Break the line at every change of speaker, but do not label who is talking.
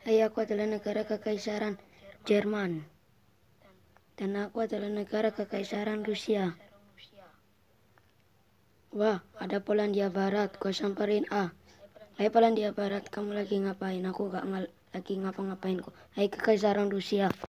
Hai, aku adalah negara kekaisaran Jerman. Dan aku adalah negara kekaisaran Rusia. Wah, ada Polandia Barat. Gue samperin A. Ah. Hai Polandia Barat, kamu lagi ngapain? Aku gak ngal lagi ngapa-ngapain kok. Hai kekaisaran Rusia.